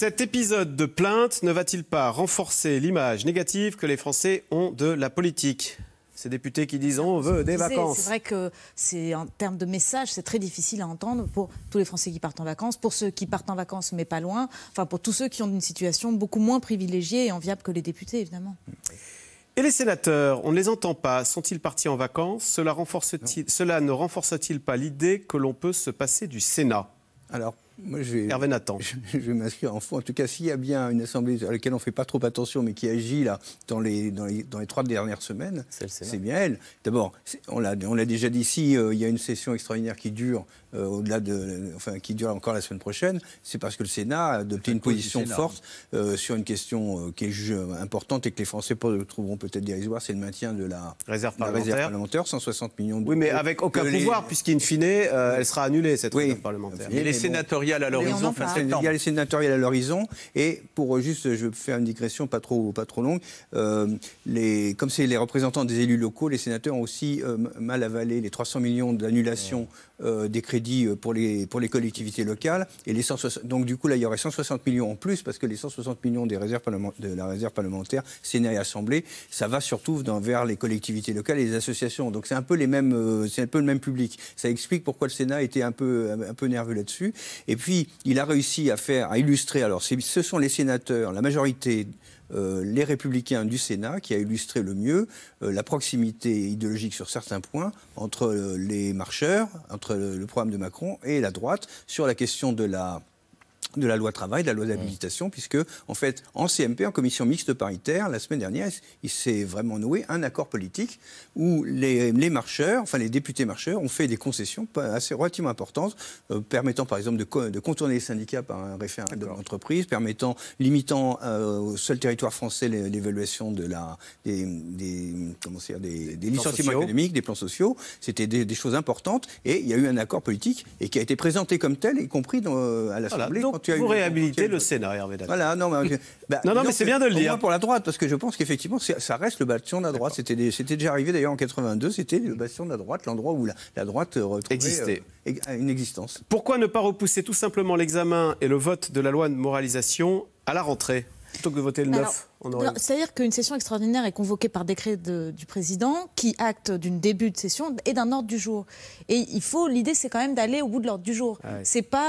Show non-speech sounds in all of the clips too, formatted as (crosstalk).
Cet épisode de plainte ne va-t-il pas renforcer l'image négative que les Français ont de la politique ces députés qui disent on veut des vacances. C'est vrai que c'est en termes de message, c'est très difficile à entendre pour tous les Français qui partent en vacances, pour ceux qui partent en vacances mais pas loin, enfin pour tous ceux qui ont une situation beaucoup moins privilégiée et enviable que les députés évidemment. Et les sénateurs, on ne les entend pas. Sont-ils partis en vacances cela, cela ne renforce-t-il pas l'idée que l'on peut se passer du Sénat Alors moi, je vais, Hervé Nathan. (laughs) Je, m'inscrire en fond. En tout cas, s'il y a bien une assemblée à laquelle on ne fait pas trop attention, mais qui agit là dans les, dans les, trois dernières semaines, c'est bien elle. D'abord, on l'a déjà dit, s'il euh, il y a une session extraordinaire qui dure euh, au-delà de, enfin, qui dure encore la semaine prochaine, c'est parce que le Sénat a adopté une position forte euh, sur une question qui est importante et que les Français trouveront peut-être dérisoire, c'est le maintien de la réserve, parlementaire. 160 millions d'euros. Oui, mais avec aucun pouvoir, puisqu'in fine, elle sera annulée cette réserve parlementaire. les à l'horizon ah. Il y a les sénatoriales à l'horizon. Et pour euh, juste, je vais faire une digression pas trop, pas trop longue. Euh, les, comme c'est les représentants des élus locaux, les sénateurs ont aussi euh, mal avalé les 300 millions d'annulation des crédits pour les, pour les collectivités locales. Et les donc du coup, là, il y aurait 160 millions en plus parce que les 160 millions des réserves de la réserve parlementaire, Sénat et Assemblée, ça va surtout vers les collectivités locales et les associations. Donc c'est un peu les mêmes, c'est un peu le même public. Ça explique pourquoi le Sénat était un peu, un peu nerveux là-dessus. Et puis, il a réussi à faire, à illustrer. Alors, ce sont les sénateurs, la majorité euh, les républicains du Sénat, qui a illustré le mieux euh, la proximité idéologique sur certains points entre euh, les marcheurs, entre le, programme de Macron et la droite sur la question de la de la loi travail, de la loi mm. d'habilitation, puisque, en fait, en CMP, en commission mixte paritaire, la semaine dernière, il s'est vraiment noué un accord politique où les, marcheurs, enfin les députés marcheurs, ont fait des concessions assez relativement importantes, euh, permettant par exemple de, de, contourner les syndicats par un référendum d'entreprise, permettant, limitant euh, au seul territoire français l'évaluation des, des, des, licenciements économiques, des plans sociaux. C'était des, choses importantes et il y a eu un accord politique et qui a été présenté comme tel, y compris euh, à l'Assemblée. Pour réhabiliter le Sénat, Hervé non, mais, (laughs) bah, non, mais c'est bien de le dire. pour la droite, parce que je pense qu'effectivement, ça reste le bastion de la droite. C'était déjà arrivé d'ailleurs en 82, c'était le bastion de la droite, l'endroit où la, droite euh, retrouvait Existait. Euh, une existence. Pourquoi ne pas repousser tout simplement l'examen et le vote de la loi de moralisation à la rentrée plutôt que de voter le 9 c'est-à-dire qu'une session extraordinaire est convoquée par décret du président qui acte d'une début de session et d'un ordre du jour. Et il faut, l'idée c'est quand même d'aller au bout de l'ordre du jour. Ah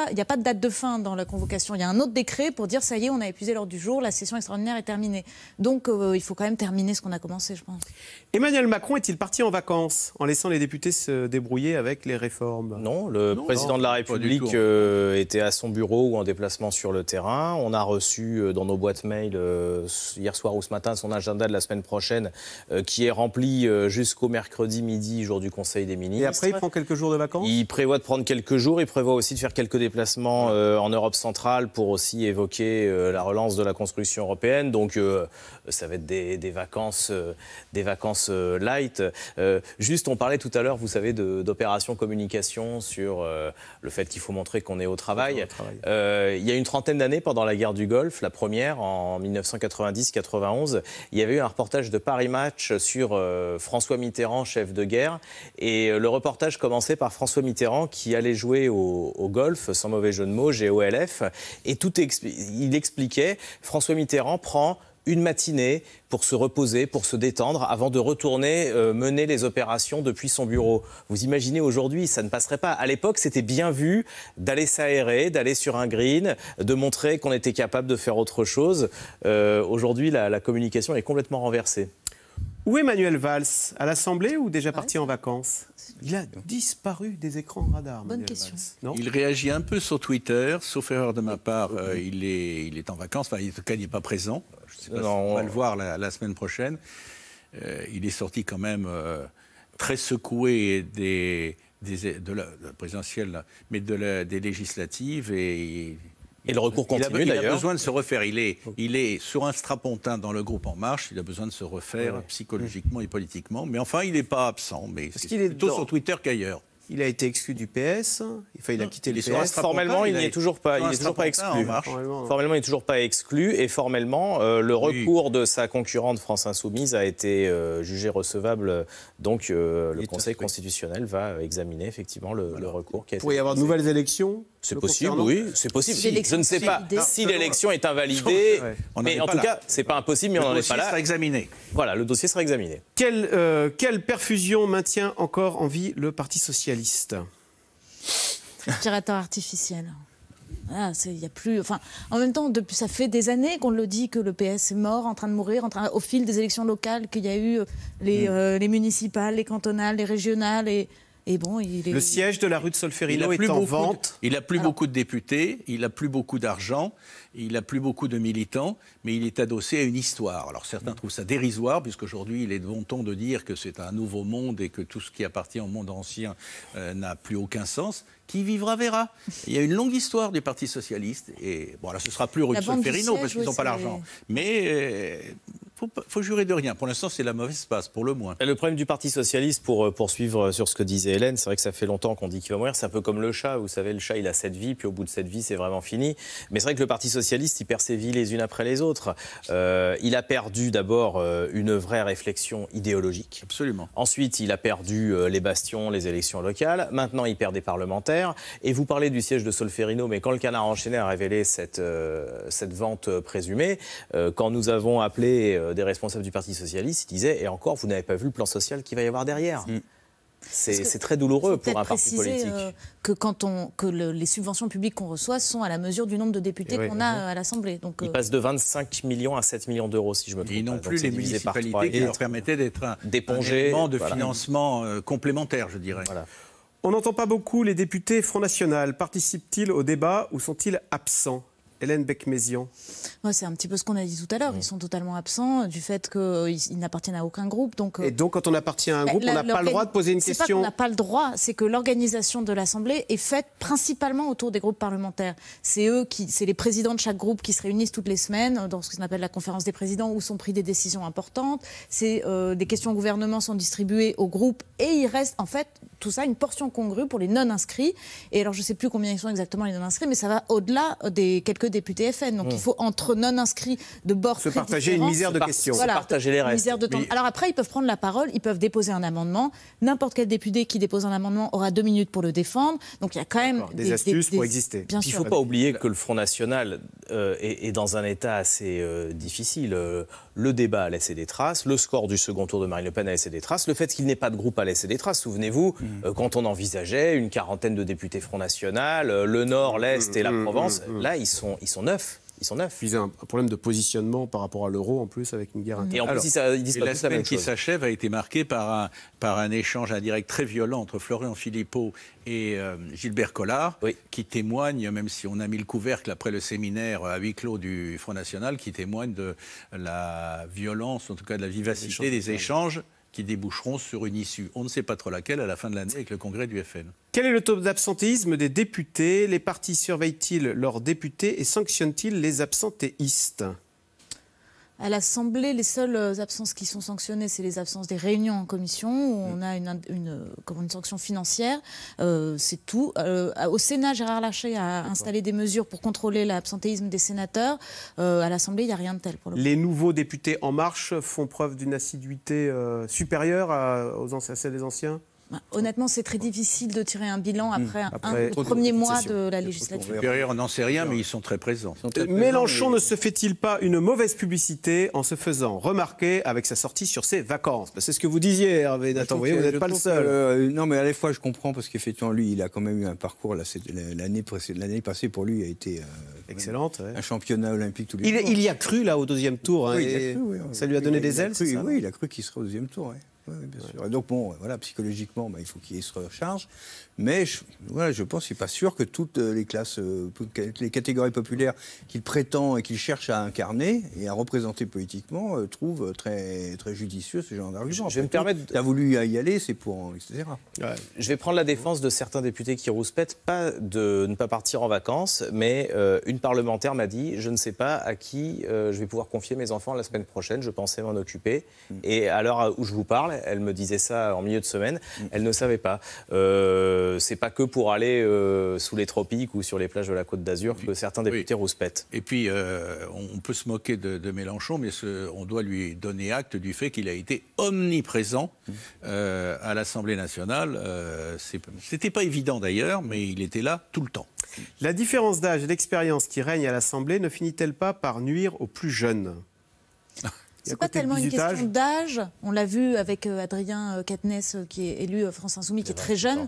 il n'y a pas de date de fin dans la convocation. Il y a un autre décret pour dire ça y est, on a épuisé l'ordre du jour, la session extraordinaire est terminée. Donc euh, il faut quand même terminer ce qu'on a commencé, je pense. Emmanuel Macron est-il parti en vacances en laissant les députés se débrouiller avec les réformes Non, le président de la République euh, était à son bureau ou en déplacement sur le terrain. On a reçu euh, dans nos boîtes mail hier soir ou ce matin son agenda de la semaine prochaine euh, qui est rempli euh, jusqu'au mercredi midi, jour du Conseil des ministres. Et après, il prend quelques jours de vacances Il prévoit de prendre quelques jours. Il prévoit aussi de faire quelques déplacements euh, en Europe centrale pour aussi évoquer la relance de la construction européenne. Donc, ça va être des, vacances, des vacances light. juste, on parlait tout à l'heure, vous savez, d'opérations communication sur le fait qu'il faut montrer qu'on est au travail. Au travail. il y a une trentaine d'années, pendant la guerre du Golfe, la première en 1990, il y avait eu un reportage de Paris Match sur euh, François Mitterrand, chef de guerre. Et euh, le reportage commençait par François Mitterrand qui allait jouer au, golf, sans mauvais jeu de mots, GOLF. Et tout il expliquait, François Mitterrand prend une matinée pour se reposer, pour se détendre, avant de retourner euh, mener les opérations depuis son bureau. Vous imaginez aujourd'hui, ça ne passerait pas. À l'époque, c'était bien vu d'aller s'aérer, d'aller sur un green, de montrer qu'on était capable de faire autre chose. Euh, aujourd'hui, la communication est complètement renversée. Où est Manuel Valls À l'Assemblée ou déjà ah parti en vacances Il a disparu des écrans radar. Bonne question. il réagit un peu sur Twitter, sauf erreur de ma part, euh, il, est, il est en vacances, enfin, en tout cas, il n'est pas présent. Je sais pas si on va le voir la, semaine prochaine. Euh, il est sorti quand même euh, très secoué des, des de, la, présidentielle, mais de la, des législatives et et le recours continue Il a besoin de se refaire. Il est, sur un strapontin dans le groupe En Marche. Il a besoin de se refaire psychologiquement et politiquement. Mais enfin, il n'est pas absent. Mais c'est plutôt sur Twitter qu'ailleurs. Il a été exclu du PS. Enfin, il a quitté les. PS. Formellement, il n'est toujours pas, il est toujours pas exclu. Formellement, il n'est toujours pas exclu. Et formellement, euh, le recours de sa concurrente France Insoumise a été euh, jugé recevable. Donc, euh, le Conseil constitutionnel va examiner effectivement le, recours. y avoir de nouvelles élections c'est possible, oui, c'est possible. Je ne sais pas si l'élection est invalidée, euh, mais en tout cas, cas, n'est pas impossible, mais on n'en est pas là. Le dossier sera examiné. Voilà, le dossier sera examiné. Euh, quelle, perfusion maintient encore en vie le Parti socialiste Respirateur artificiel. Ah, a plus, en même temps, depuis, ça fait des années qu'on le dit que le PS est mort, en train de mourir, en au fil des élections locales, qu'il y a eu euh, mm. les, municipales, les cantonales, les régionales, et bon, il est... Le siège de la rue de Solferino est en vente. il n'a plus beaucoup de députés, il n'a plus beaucoup d'argent, il n'a plus beaucoup de militants, mais il est adossé à une histoire. Alors certains trouvent ça dérisoire, puisqu'aujourd'hui il est de bon ton de dire que c'est un nouveau monde et que tout ce qui appartient au monde ancien euh, n'a plus aucun sens. Qui vivra verra. Il y a une longue histoire du Parti socialiste, et bon, là ce sera plus rue de Solferino, parce qu'ils n'ont pas l'argent. Mais euh, faut, faut jurer de rien. Pour l'instant, c'est la mauvaise passe, pour le moins. le problème du Parti Socialiste, pour euh, poursuivre euh, sur ce que disait Hélène, c'est vrai que ça fait longtemps qu'on dit qu'il va mourir. C'est un peu comme le chat. Vous savez, le chat, il a cette vie, puis au bout de cette vie, c'est vraiment fini. Mais c'est vrai que le Parti Socialiste, il perd ses vies les unes après les autres. Euh, il a perdu d'abord une vraie réflexion idéologique. Absolument. Ensuite, il a perdu les bastions, les élections locales. Maintenant, il perd des parlementaires. Et vous parlez du siège de Solferino, mais quand le canard enchaîné a révélé cette, cette vente présumée, quand nous avons appelé euh, des responsables du Parti socialiste disaient, et encore, vous n'avez pas vu le plan social qu'il va y avoir derrière. Mm. C'est très douloureux pour un parti politique. Euh, que quand on, que les subventions publiques qu'on reçoit sont à la mesure du nombre de députés qu'on a à l'Assemblée. Donc il euh, passe de 25 millions à 7 millions d'euros, si je me trompe. Ils n'ont plus les municipalités qui leur permettaient d'être un, élément de financement complémentaire, je dirais. On n'entend pas beaucoup les députés Front National. Participent-ils au débat ou sont-ils absents Hélène Beck-Mézian C'est un petit peu ce qu'on a dit tout à l'heure. Ils sont totalement absents du fait qu'ils euh, n'appartiennent à aucun groupe. Donc, euh, Et donc, quand on appartient à un eh, groupe, on n'a pas le droit de poser une question. Pas qu'on n'a pas le droit, c'est que l'organisation de l'Assemblée est faite principalement autour des groupes parlementaires. C'est eux qui, c'est les présidents de chaque groupe qui se réunissent toutes les semaines dans ce qu'on appelle la conférence des présidents où sont prises des décisions importantes. C'est euh, des questions au gouvernement sont distribuées aux groupes et il reste en fait tout ça une portion congrue pour les non inscrits. Et alors, je ne sais plus combien ils sont exactement les non inscrits, mais ça va au-delà des quelques députés FN. Donc il faut entre non-inscrits de bord se partager une misère de questions, se partager les restes. de temps. Alors après, ils peuvent prendre la parole, ils peuvent déposer un amendement. N'importe quel député qui dépose un amendement aura deux minutes pour le défendre. Donc il y a quand même des, astuces pour exister. Bien sûr. Il ne faut pas oublier que le Front national euh, est, dans un état assez euh, difficile. Euh, le débat a laissé des traces, le score du second tour de Marine Le Pen a laissé des traces, le fait qu'il n'ait pas de groupe a laissé des traces. Souvenez-vous, mmh. quand on envisageait une quarantaine de députés Front National, le Nord, mmh. l'Est et la mmh. Provence, là ils sont, ils sont neufs. Ils sont neufs. Ils ont un problème de positionnement par rapport à l'euro, en plus, avec une guerre interne. Et en plus, la semaine qui s'achève a été marquée par un, par un échange indirect très violent entre Florian Philippot et euh, Gilbert Collard, qui témoigne, même si on a mis le couvercle après le séminaire à huis clos du Front National, qui témoigne de la violence, en tout cas de la vivacité Des échanges qui déboucheront sur une issue, on ne sait pas trop laquelle, à la fin de l'année avec le congrès du FN. Quel est le taux d'absentéisme des députés Les partis surveillent-ils leurs députés et sanctionnent-ils les absentéistes à l'Assemblée, les seules euh, absences qui sont sanctionnées, c'est les absences des réunions en commission, où on a une, euh, une, sanction financière. Euh, c'est tout. au Sénat, Gérard Larcher a installé des mesures pour contrôler l'absentéisme des sénateurs. à l'Assemblée, il n'y a rien de tel. Pour le les nouveaux députés En Marche font preuve d'une assiduité supérieure aux, à celle des anciens bah, honnêtement, c'est très difficile de tirer un bilan hmm. après, un, premier mois de la législature. on n'en sait rien, mais ils sont très présents. Euh, Mélenchon ne se fait-il pas une mauvaise publicité en se faisant remarquer avec sa sortie sur ses vacances bah, C'est ce que vous disiez, Hervé Nathan. vous n'êtes pas le seul. Euh, non, mais à la fois, je comprends parce qu'effectivement, lui, il a quand même eu un parcours. L'année passée, pour lui, a été. Euh, Excellente. Un championnat olympique tous les il, Il y a cru, là, au deuxième tour. Hein, ça lui a donné des ailes, Oui, il a cru qu'il serait au deuxième tour donc, bon, voilà, psychologiquement, bah, il faut qu'il se recharge. Mais je, voilà, je pense qu'il pas sûr que toutes euh, les classes, euh, les catégories populaires qu'il prétend et qu'il cherche à incarner et à représenter politiquement euh, trouvent très, très judicieux ce genre d'argument. Je me permettre. Tu as voulu y aller, c'est pour. Je vais prendre la défense de certains députés qui rouspètent, pas de ne pas partir en vacances, mais une parlementaire m'a dit Je ne sais pas à qui je vais pouvoir confier mes enfants la semaine prochaine, je pensais m'en occuper. Hmm. Et à l'heure où je vous parle, elle me disait ça en milieu de semaine. Mm. Elle ne savait pas. Euh, c'est pas que pour aller euh, sous les tropiques ou sur les plages de la Côte d'Azur que certains députés rouspètent. Et puis, euh, on peut se moquer de, Mélenchon, mais ce, on doit lui donner acte du fait qu'il a été omniprésent mm. euh, à l'Assemblée nationale. C'était pas évident d'ailleurs, mais il était là tout le temps. La différence d'âge et d'expérience qui règne à l'Assemblée ne finit-elle pas par nuire aux plus jeunes (laughs) C'est pas tellement une question d'âge. On l'a vu avec euh, Adrien Katnès, euh, euh, qui est élu France Insoumise, qui est très jeune.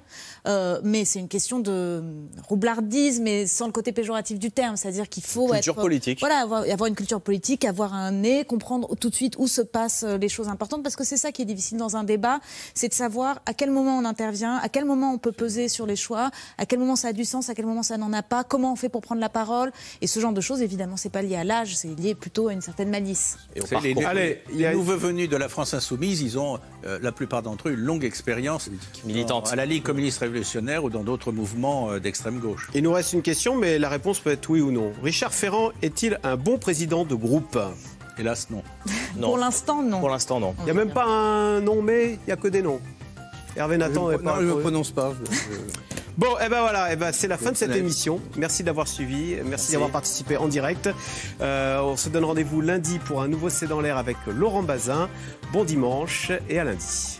mais c'est une question de roublardisme, mais sans le côté péjoratif du terme. C'est-à-dire qu'il faut politique. Voilà, avoir, une culture politique, avoir un nez, comprendre tout de suite où se passent les choses importantes. Parce que c'est ça qui est difficile dans un débat. C'est de savoir à quel moment on intervient, à quel moment on peut peser sur les choix, à quel moment ça a du sens, à quel moment ça n'en a pas, comment on fait pour prendre la parole. Et ce genre de choses, évidemment, c'est pas lié à l'âge, c'est lié plutôt à une certaine malice les nouveaux venus de la France insoumise, ils ont, euh, la plupart d'entre eux, une longue expérience militante à la Ligue communiste révolutionnaire ou dans d'autres mouvements euh, d'extrême gauche. Il nous reste une question, mais la réponse peut être oui ou non. Richard Ferrand est-il un bon président de groupe Hélas, non. (laughs) non. Pour l'instant, non. Pour l'instant, non. Il n'y a même pas un nom, mais il n'y a que des noms. Hervé Nathan euh, je, est pas. Non, je ne prononce pas. Bon, et eh ben voilà, eh ben, c'est la fin de cette émission. Merci d'avoir suivi, merci, d'avoir participé en direct. Euh, on se donne rendez-vous lundi pour un nouveau C'est dans l'air avec Laurent Bazin. Bon dimanche et à lundi.